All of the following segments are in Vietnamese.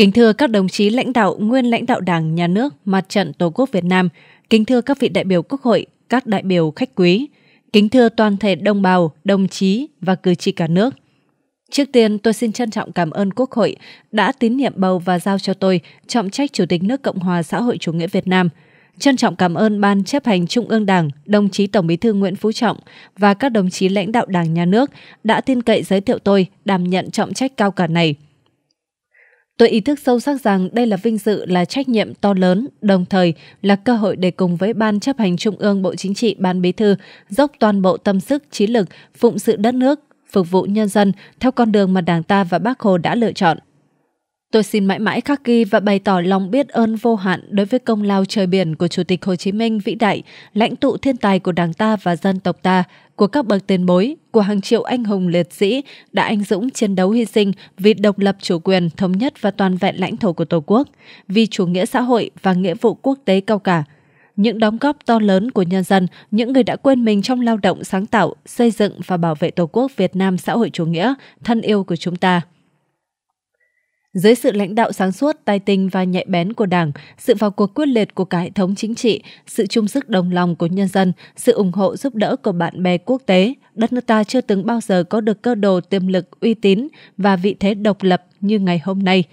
Kính thưa các đồng chí lãnh đạo, nguyên lãnh đạo Đảng, Nhà nước, Mặt trận Tổ quốc Việt Nam, kính thưa các vị đại biểu Quốc hội, các đại biểu khách quý, kính thưa toàn thể đồng bào, đồng chí và cử tri cả nước. Trước tiên, tôi xin trân trọng cảm ơn Quốc hội đã tín nhiệm bầu và giao cho tôi trọng trách Chủ tịch nước Cộng hòa xã hội chủ nghĩa Việt Nam. Trân trọng cảm ơn Ban chấp hành Trung ương Đảng, đồng chí Tổng bí thư Nguyễn Phú Trọng và các đồng chí lãnh đạo Đảng Nhà nước đã tin cậy giới thiệu tôi đảm nhận trọng trách cao cả này – Tôi ý thức sâu sắc rằng đây là vinh dự, là trách nhiệm to lớn, đồng thời là cơ hội để cùng với Ban chấp hành Trung ương Bộ Chính trị Ban Bí thư dốc toàn bộ tâm sức, trí lực, phụng sự đất nước, phục vụ nhân dân theo con đường mà Đảng ta và Bác Hồ đã lựa chọn. Tôi xin mãi mãi khắc ghi và bày tỏ lòng biết ơn vô hạn đối với công lao trời biển của Chủ tịch Hồ Chí Minh vĩ đại, lãnh tụ thiên tài của Đảng ta và dân tộc ta, của các bậc tiền bối, của hàng triệu anh hùng liệt sĩ đã anh dũng chiến đấu hy sinh vì độc lập chủ quyền, thống nhất và toàn vẹn lãnh thổ của Tổ quốc, vì chủ nghĩa xã hội và nghĩa vụ quốc tế cao cả. Những đóng góp to lớn của nhân dân, những người đã quên mình trong lao động sáng tạo, xây dựng và bảo vệ Tổ quốc Việt Nam xã hội chủ nghĩa, thân yêu của chúng ta. Dưới sự lãnh đạo sáng suốt, tài tình và nhạy bén của Đảng, sự vào cuộc quyết liệt của cả hệ thống chính trị, sự chung sức đồng lòng của nhân dân, sự ủng hộ giúp đỡ của bạn bè quốc tế, đất nước ta chưa từng bao giờ có được cơ đồ tiềm lực uy tín và vị thế độc lập như ngày hôm nay.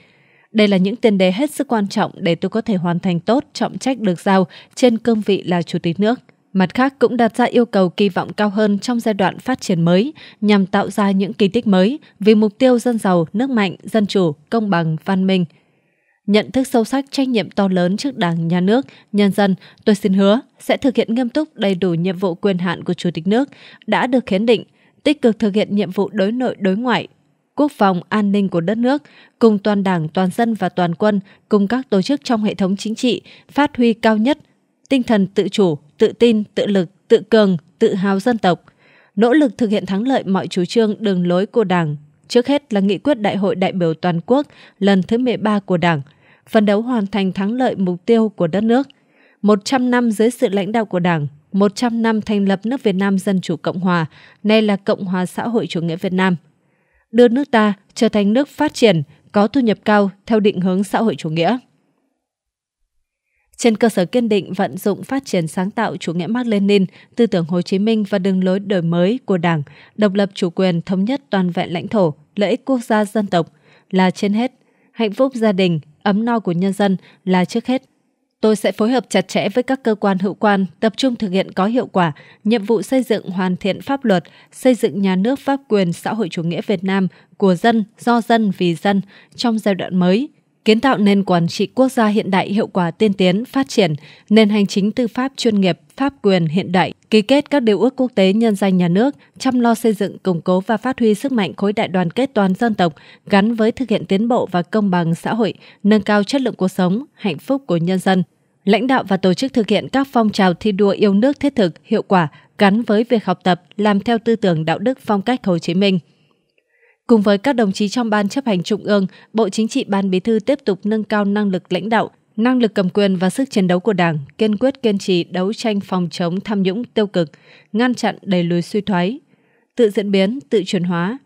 Đây là những tiền đề hết sức quan trọng để tôi có thể hoàn thành tốt trọng trách được giao trên cương vị là Chủ tịch nước. Mặt khác cũng đặt ra yêu cầu kỳ vọng cao hơn trong giai đoạn phát triển mới nhằm tạo ra những kỳ tích mới vì mục tiêu dân giàu, nước mạnh, dân chủ, công bằng, văn minh. Nhận thức sâu sắc trách nhiệm to lớn trước Đảng, Nhà nước, nhân dân, tôi xin hứa sẽ thực hiện nghiêm túc đầy đủ nhiệm vụ quyền hạn của Chủ tịch nước đã được hiến định, tích cực thực hiện nhiệm vụ đối nội đối ngoại, quốc phòng, an ninh của đất nước, cùng toàn đảng, toàn dân và toàn quân, cùng các tổ chức trong hệ thống chính trị, phát huy cao nhất, tinh thần tự chủ, tự tin, tự lực, tự cường, tự hào dân tộc, nỗ lực thực hiện thắng lợi mọi chủ trương đường lối của Đảng, trước hết là nghị quyết Đại hội đại biểu toàn quốc lần thứ 13 của Đảng, phấn đấu hoàn thành thắng lợi mục tiêu của đất nước. 100 năm dưới sự lãnh đạo của Đảng, 100 năm thành lập nước Việt Nam Dân Chủ Cộng Hòa, nay là Cộng hòa xã hội chủ nghĩa Việt Nam. Đưa nước ta trở thành nước phát triển, có thu nhập cao theo định hướng xã hội chủ nghĩa. Trên cơ sở kiên định vận dụng phát triển sáng tạo chủ nghĩa Mark Lenin, tư tưởng Hồ Chí Minh và đường lối đổi mới của Đảng, độc lập chủ quyền thống nhất toàn vẹn lãnh thổ, lợi ích quốc gia dân tộc là trên hết, hạnh phúc gia đình, ấm no của nhân dân là trước hết. Tôi sẽ phối hợp chặt chẽ với các cơ quan hữu quan, tập trung thực hiện có hiệu quả nhiệm vụ xây dựng hoàn thiện pháp luật, xây dựng nhà nước pháp quyền xã hội chủ nghĩa Việt Nam của dân, do dân, vì dân trong giai đoạn mới – kiến tạo nền quản trị quốc gia hiện đại hiệu quả tiên tiến, phát triển, nền hành chính tư pháp chuyên nghiệp, pháp quyền hiện đại, ký kết các điều ước quốc tế nhân danh nhà nước, chăm lo xây dựng, củng cố và phát huy sức mạnh khối đại đoàn kết toàn dân tộc gắn với thực hiện tiến bộ và công bằng xã hội, nâng cao chất lượng cuộc sống, hạnh phúc của nhân dân. Lãnh đạo và tổ chức thực hiện các phong trào thi đua yêu nước thiết thực, hiệu quả gắn với việc học tập, làm theo tư tưởng đạo đức phong cách Hồ Chí Minh. Cùng với các đồng chí trong Ban chấp hành Trung ương, Bộ Chính trị Ban Bí thư tiếp tục nâng cao năng lực lãnh đạo, năng lực cầm quyền và sức chiến đấu của Đảng, kiên quyết kiên trì đấu tranh phòng chống tham nhũng tiêu cực, ngăn chặn đẩy lùi suy thoái, tự diễn biến, tự chuyển hóa,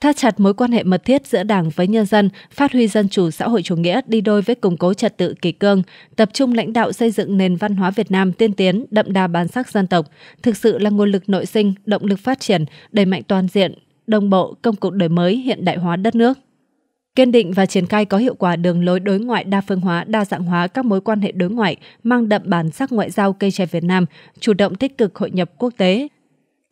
thắt chặt mối quan hệ mật thiết giữa Đảng với nhân dân, phát huy dân chủ xã hội chủ nghĩa đi đôi với củng cố trật tự kỷ cương, tập trung lãnh đạo xây dựng nền văn hóa Việt Nam tiên tiến, đậm đà bản sắc dân tộc, thực sự là nguồn lực nội sinh, động lực phát triển, đẩy mạnh toàn diện, đồng bộ công cuộc đổi mới hiện đại hóa đất nước. Kiên định và triển khai có hiệu quả đường lối đối ngoại đa phương hóa, đa dạng hóa các mối quan hệ đối ngoại, mang đậm bản sắc ngoại giao cây tre Việt Nam, chủ động tích cực hội nhập quốc tế,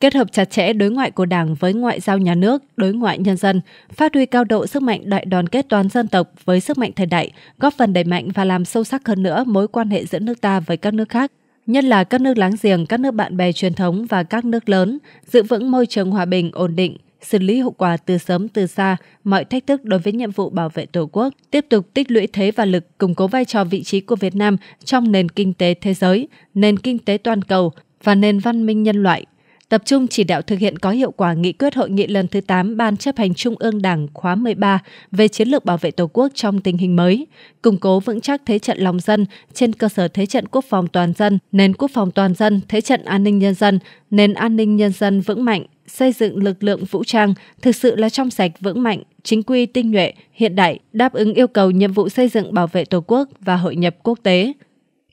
kết hợp chặt chẽ đối ngoại của Đảng với ngoại giao nhà nước, đối ngoại nhân dân, phát huy cao độ sức mạnh đại đoàn kết toàn dân tộc với sức mạnh thời đại, góp phần đẩy mạnh và làm sâu sắc hơn nữa mối quan hệ giữa nước ta với các nước khác, nhất là các nước láng giềng, các nước bạn bè truyền thống và các nước lớn, giữ vững môi trường hòa bình ổn định, xử lý hậu quả từ sớm từ xa mọi thách thức đối với nhiệm vụ bảo vệ Tổ quốc, tiếp tục tích lũy thế và lực, củng cố vai trò vị trí của Việt Nam trong nền kinh tế thế giới, nền kinh tế toàn cầu và nền văn minh nhân loại tập trung chỉ đạo thực hiện có hiệu quả nghị quyết hội nghị lần thứ 8 Ban chấp hành Trung ương Đảng khóa 13 về chiến lược bảo vệ Tổ quốc trong tình hình mới, củng cố vững chắc thế trận lòng dân trên cơ sở thế trận quốc phòng toàn dân, nền quốc phòng toàn dân, thế trận an ninh nhân dân, nền an ninh nhân dân vững mạnh, xây dựng lực lượng vũ trang thực sự là trong sạch vững mạnh, chính quy tinh nhuệ, hiện đại, đáp ứng yêu cầu nhiệm vụ xây dựng bảo vệ Tổ quốc và hội nhập quốc tế.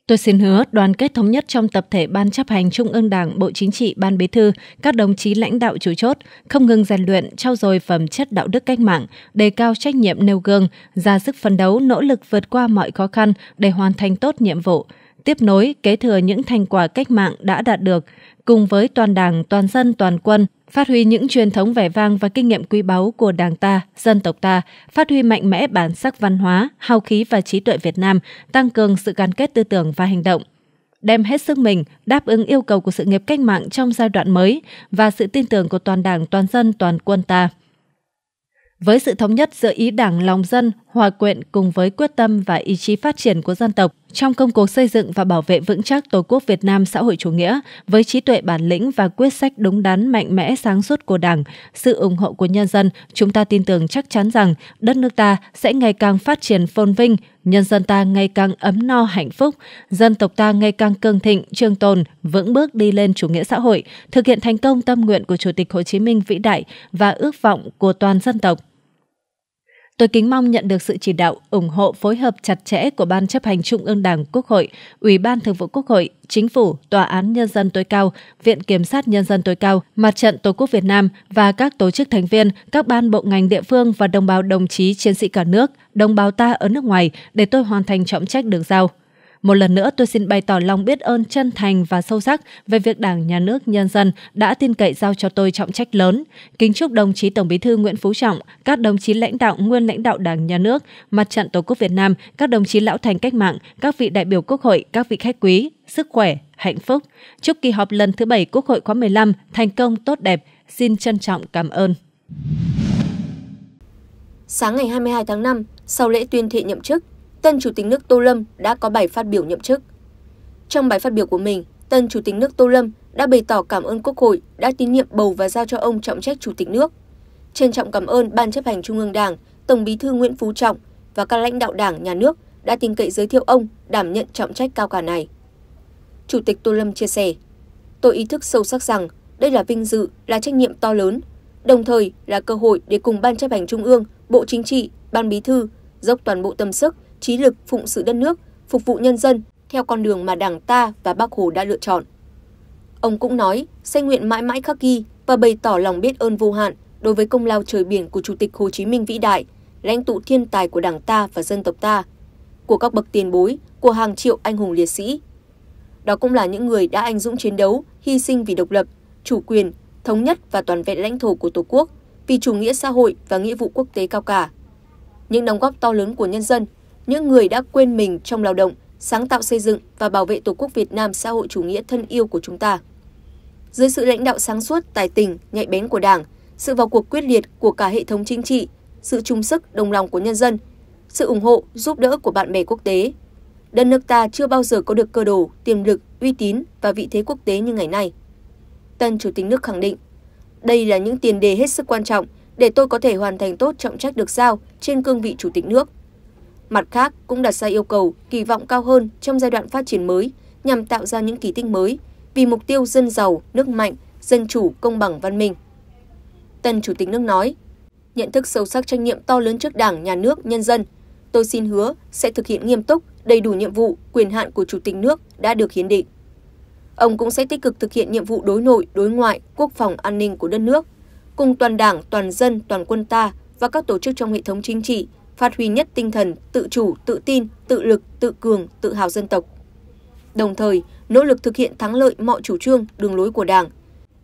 Tôi xin hứa đoàn kết thống nhất trong tập thể Ban chấp hành Trung ương Đảng, Bộ Chính trị, Ban Bí thư, các đồng chí lãnh đạo chủ chốt, không ngừng rèn luyện, trau dồi phẩm chất đạo đức cách mạng, đề cao trách nhiệm nêu gương, ra sức phấn đấu, nỗ lực vượt qua mọi khó khăn để hoàn thành tốt nhiệm vụ, tiếp nối, kế thừa những thành quả cách mạng đã đạt được, cùng với toàn đảng, toàn dân, toàn quân phát huy những truyền thống vẻ vang và kinh nghiệm quý báu của Đảng ta, dân tộc ta, phát huy mạnh mẽ bản sắc văn hóa, hào khí và trí tuệ Việt Nam, tăng cường sự gắn kết tư tưởng và hành động đem hết sức mình đáp ứng yêu cầu của sự nghiệp cách mạng trong giai đoạn mới và sự tin tưởng của toàn đảng, toàn dân, toàn quân ta. Với sự thống nhất giữa ý đảng lòng dân, hòa quyện cùng với quyết tâm và ý chí phát triển của dân tộc, trong công cuộc xây dựng và bảo vệ vững chắc Tổ quốc Việt Nam xã hội chủ nghĩa với trí tuệ bản lĩnh và quyết sách đúng đắn mạnh mẽ sáng suốt của Đảng, sự ủng hộ của nhân dân, chúng ta tin tưởng chắc chắn rằng đất nước ta sẽ ngày càng phát triển phồn vinh, nhân dân ta ngày càng ấm no hạnh phúc, dân tộc ta ngày càng cường thịnh, trường tồn, vững bước đi lên chủ nghĩa xã hội, thực hiện thành công tâm nguyện của Chủ tịch Hồ Chí Minh vĩ đại và ước vọng của toàn dân tộc. Tôi kính mong nhận được sự chỉ đạo, ủng hộ phối hợp chặt chẽ của Ban chấp hành Trung ương Đảng Quốc hội, Ủy ban Thường vụ Quốc hội, Chính phủ, Tòa án Nhân dân tối cao, Viện Kiểm sát Nhân dân tối cao, Mặt trận Tổ quốc Việt Nam và các tổ chức thành viên, các ban bộ ngành địa phương và đồng bào đồng chí chiến sĩ cả nước, đồng bào ta ở nước ngoài để tôi hoàn thành trọng trách được giao. Một lần nữa tôi xin bày tỏ lòng biết ơn chân thành và sâu sắc về việc Đảng, Nhà nước, nhân dân đã tin cậy giao cho tôi trọng trách lớn. Kính chúc đồng chí Tổng Bí thư Nguyễn Phú Trọng, các đồng chí lãnh đạo nguyên lãnh đạo Đảng, Nhà nước, Mặt trận Tổ quốc Việt Nam, các đồng chí lão thành cách mạng, các vị đại biểu Quốc hội, các vị khách quý, sức khỏe, hạnh phúc. Chúc kỳ họp lần thứ bảy Quốc hội khóa 15 thành công tốt đẹp. Xin trân trọng cảm ơn. Sáng ngày 22 tháng 5, sau lễ tuyên thệ nhậm chức, tân chủ tịch nước tô lâm đã có bài phát biểu nhậm chức. Trong bài phát biểu của mình, tân chủ tịch nước Tô Lâm đã bày tỏ cảm ơn Quốc hội đã tín nhiệm bầu và giao cho ông trọng trách chủ tịch nước. Trân trọng cảm ơn Ban chấp hành Trung ương Đảng, Tổng bí thư Nguyễn Phú Trọng và các lãnh đạo Đảng, Nhà nước đã tin cậy giới thiệu ông đảm nhận trọng trách cao cả này. Chủ tịch Tô Lâm chia sẻ, tôi ý thức sâu sắc rằng đây là vinh dự, là trách nhiệm to lớn, đồng thời là cơ hội để cùng Ban chấp hành Trung ương, Bộ Chính trị, Ban Bí thư dốc toàn bộ tâm sức trí lực phụng sự đất nước, phục vụ nhân dân theo con đường mà Đảng ta và Bác Hồ đã lựa chọn. Ông cũng nói sẽ nguyện mãi mãi khắc ghi và bày tỏ lòng biết ơn vô hạn đối với công lao trời biển của Chủ tịch Hồ Chí Minh vĩ đại, lãnh tụ thiên tài của Đảng ta và dân tộc ta, của các bậc tiền bối, của hàng triệu anh hùng liệt sĩ. Đó cũng là những người đã anh dũng chiến đấu, hy sinh vì độc lập, chủ quyền, thống nhất và toàn vẹn lãnh thổ của Tổ quốc, vì chủ nghĩa xã hội và nghĩa vụ quốc tế cao cả. Những đóng góp to lớn của nhân dân những người đã quên mình trong lao động, sáng tạo xây dựng và bảo vệ Tổ quốc Việt Nam xã hội chủ nghĩa thân yêu của chúng ta. Dưới sự lãnh đạo sáng suốt, tài tình, nhạy bén của Đảng, sự vào cuộc quyết liệt của cả hệ thống chính trị, sự chung sức đồng lòng của nhân dân, sự ủng hộ, giúp đỡ của bạn bè quốc tế, đất nước ta chưa bao giờ có được cơ đồ, tiềm lực, uy tín và vị thế quốc tế như ngày nay. Tân Chủ tịch nước khẳng định, đây là những tiền đề hết sức quan trọng để tôi có thể hoàn thành tốt trọng trách được giao trên cương vị Chủ tịch nước Mặt khác, cũng đặt ra yêu cầu, kỳ vọng cao hơn trong giai đoạn phát triển mới nhằm tạo ra những kỳ tích mới vì mục tiêu dân giàu, nước mạnh, dân chủ, công bằng, văn minh. Tân Chủ tịch nước nói, nhận thức sâu sắc trách nhiệm to lớn trước Đảng, Nhà nước, nhân dân, tôi xin hứa sẽ thực hiện nghiêm túc, đầy đủ nhiệm vụ, quyền hạn của Chủ tịch nước đã được hiến định. Ông cũng sẽ tích cực thực hiện nhiệm vụ đối nội, đối ngoại, quốc phòng, an ninh của đất nước, cùng toàn đảng, toàn dân, toàn quân ta và các tổ chức trong hệ thống chính trị phát huy nhất tinh thần tự chủ, tự tin, tự lực, tự cường, tự hào dân tộc. Đồng thời, nỗ lực thực hiện thắng lợi mọi chủ trương, đường lối của Đảng.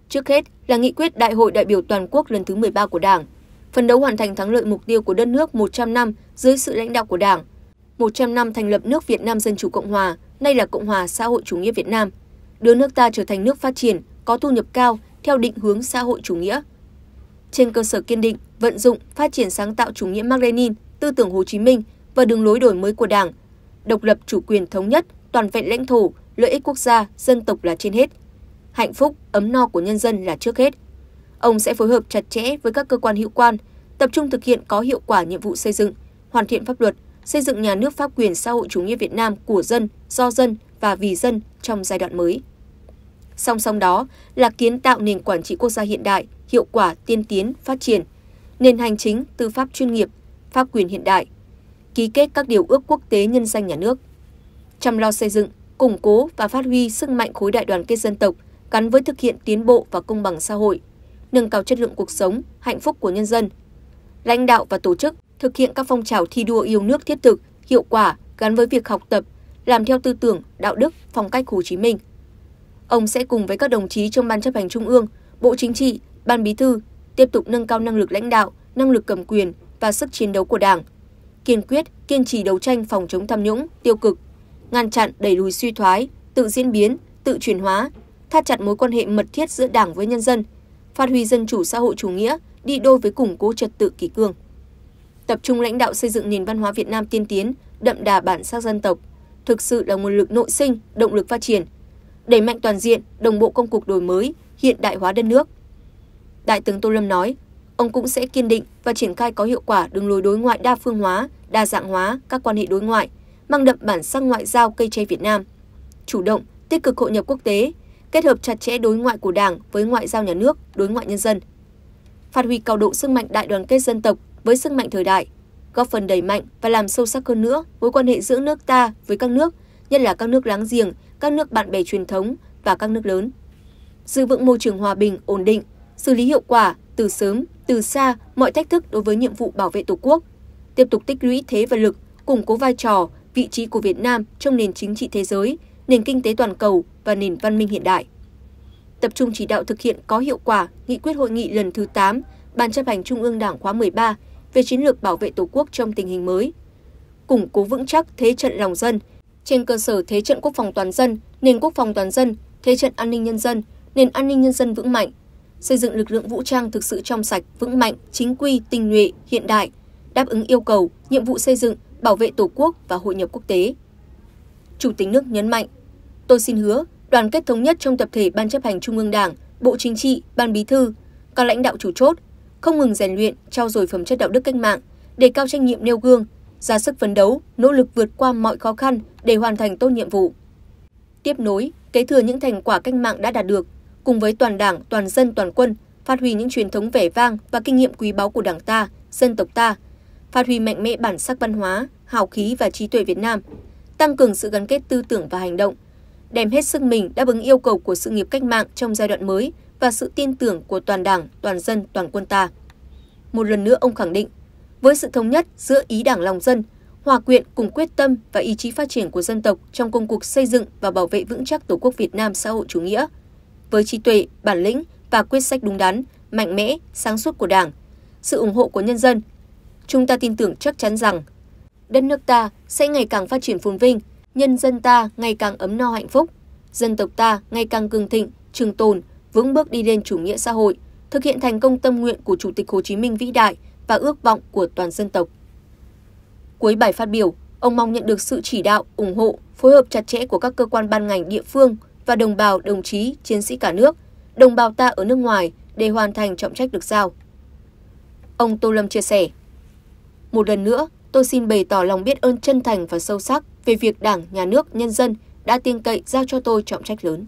Trước hết là nghị quyết Đại hội đại biểu toàn quốc lần thứ 13 của Đảng, phấn đấu hoàn thành thắng lợi mục tiêu của đất nước 100 năm dưới sự lãnh đạo của Đảng, 100 năm thành lập nước Việt Nam Dân Chủ Cộng Hòa, nay là Cộng hòa xã hội chủ nghĩa Việt Nam, đưa nước ta trở thành nước phát triển, có thu nhập cao theo định hướng xã hội chủ nghĩa. Trên cơ sở kiên định, vận dụng, phát triển sáng tạo chủ nghĩa mark lenin tư tưởng Hồ Chí Minh và đường lối đổi mới của Đảng, độc lập chủ quyền thống nhất, toàn vẹn lãnh thổ, lợi ích quốc gia, dân tộc là trên hết. Hạnh phúc, ấm no của nhân dân là trước hết. Ông sẽ phối hợp chặt chẽ với các cơ quan hữu quan, tập trung thực hiện có hiệu quả nhiệm vụ xây dựng, hoàn thiện pháp luật, xây dựng nhà nước pháp quyền xã hội chủ nghĩa Việt Nam của dân, do dân và vì dân trong giai đoạn mới. Song song đó là kiến tạo nền quản trị quốc gia hiện đại, hiệu quả, tiên tiến, phát triển, nền hành chính, tư pháp chuyên nghiệp, pháp quyền hiện đại, ký kết các điều ước quốc tế nhân danh nhà nước, chăm lo xây dựng, củng cố và phát huy sức mạnh khối đại đoàn kết dân tộc gắn với thực hiện tiến bộ và công bằng xã hội, nâng cao chất lượng cuộc sống, hạnh phúc của nhân dân. Lãnh đạo và tổ chức thực hiện các phong trào thi đua yêu nước thiết thực, hiệu quả gắn với việc học tập, làm theo tư tưởng, đạo đức, phong cách Hồ Chí Minh. Ông sẽ cùng với các đồng chí trong Ban chấp hành Trung ương, Bộ Chính trị, Ban Bí thư tiếp tục nâng cao năng lực lãnh đạo, năng lực cầm quyền, và sức chiến đấu của đảng kiên quyết kiên trì đấu tranh phòng chống tham nhũng tiêu cực ngăn chặn đẩy lùi suy thoái tự diễn biến tự chuyển hóa thắt chặt mối quan hệ mật thiết giữa đảng với nhân dân phát huy dân chủ xã hội chủ nghĩa đi đôi với củng cố trật tự kỷ cương tập trung lãnh đạo xây dựng nền văn hóa Việt Nam tiên tiến đậm đà bản sắc dân tộc thực sự là nguồn lực nội sinh động lực phát triển đẩy mạnh toàn diện đồng bộ công cuộc đổi mới hiện đại hóa đất nước Đại tướng Tô Lâm nói, ông cũng sẽ kiên định và triển khai có hiệu quả đường lối đối ngoại đa phương hóa, đa dạng hóa các quan hệ đối ngoại, mang đậm bản sắc ngoại giao cây tre Việt Nam, chủ động, tích cực hội nhập quốc tế, kết hợp chặt chẽ đối ngoại của Đảng với ngoại giao nhà nước, đối ngoại nhân dân. Phát huy cao độ sức mạnh đại đoàn kết dân tộc với sức mạnh thời đại, góp phần đẩy mạnh và làm sâu sắc hơn nữa mối quan hệ giữa nước ta với các nước, nhất là các nước láng giềng, các nước bạn bè truyền thống và các nước lớn. Giữ vững môi trường hòa bình, ổn định, xử lý hiệu quả từ sớm từ xa mọi thách thức đối với nhiệm vụ bảo vệ Tổ quốc, tiếp tục tích lũy thế và lực, củng cố vai trò, vị trí của Việt Nam trong nền chính trị thế giới, nền kinh tế toàn cầu và nền văn minh hiện đại. Tập trung chỉ đạo thực hiện có hiệu quả nghị quyết hội nghị lần thứ 8 Ban chấp hành Trung ương Đảng khóa 13 về chiến lược bảo vệ Tổ quốc trong tình hình mới, củng cố vững chắc thế trận lòng dân trên cơ sở thế trận quốc phòng toàn dân, nền quốc phòng toàn dân, thế trận an ninh nhân dân, nền an ninh nhân dân vững mạnh, xây dựng lực lượng vũ trang thực sự trong sạch, vững mạnh, chính quy, tinh nhuệ, hiện đại, đáp ứng yêu cầu, nhiệm vụ xây dựng, bảo vệ Tổ quốc và hội nhập quốc tế. Chủ tịch nước nhấn mạnh, tôi xin hứa đoàn kết thống nhất trong tập thể Ban chấp hành Trung ương Đảng, Bộ Chính trị, Ban Bí thư, các lãnh đạo chủ chốt, không ngừng rèn luyện, trao dồi phẩm chất đạo đức cách mạng, đề cao trách nhiệm nêu gương, ra sức phấn đấu, nỗ lực vượt qua mọi khó khăn để hoàn thành tốt nhiệm vụ. Tiếp nối, kế thừa những thành quả cách mạng đã đạt được, cùng với toàn đảng, toàn dân, toàn quân phát huy những truyền thống vẻ vang và kinh nghiệm quý báu của đảng ta, dân tộc ta, phát huy mạnh mẽ bản sắc văn hóa, hào khí và trí tuệ Việt Nam, tăng cường sự gắn kết tư tưởng và hành động, đem hết sức mình đáp ứng yêu cầu của sự nghiệp cách mạng trong giai đoạn mới và sự tin tưởng của toàn đảng, toàn dân, toàn quân ta. Một lần nữa ông khẳng định, với sự thống nhất giữa ý đảng lòng dân, hòa quyện cùng quyết tâm và ý chí phát triển của dân tộc trong công cuộc xây dựng và bảo vệ vững chắc Tổ quốc Việt Nam xã hội chủ nghĩa – với trí tuệ, bản lĩnh và quyết sách đúng đắn, mạnh mẽ, sáng suốt của Đảng, sự ủng hộ của nhân dân, chúng ta tin tưởng chắc chắn rằng đất nước ta sẽ ngày càng phát triển phồn vinh, nhân dân ta ngày càng ấm no hạnh phúc, dân tộc ta ngày càng cường thịnh, trường tồn, vững bước đi lên chủ nghĩa xã hội, thực hiện thành công tâm nguyện của Chủ tịch Hồ Chí Minh vĩ đại và ước vọng của toàn dân tộc. Cuối bài phát biểu, ông mong nhận được sự chỉ đạo, ủng hộ, phối hợp chặt chẽ của các cơ quan ban ngành địa phương và đồng bào, đồng chí, chiến sĩ cả nước, đồng bào ta ở nước ngoài để hoàn thành trọng trách được giao. Ông Tô Lâm chia sẻ, Một lần nữa, tôi xin bày tỏ lòng biết ơn chân thành và sâu sắc về việc Đảng, Nhà nước, nhân dân đã tin cậy giao cho tôi trọng trách lớn.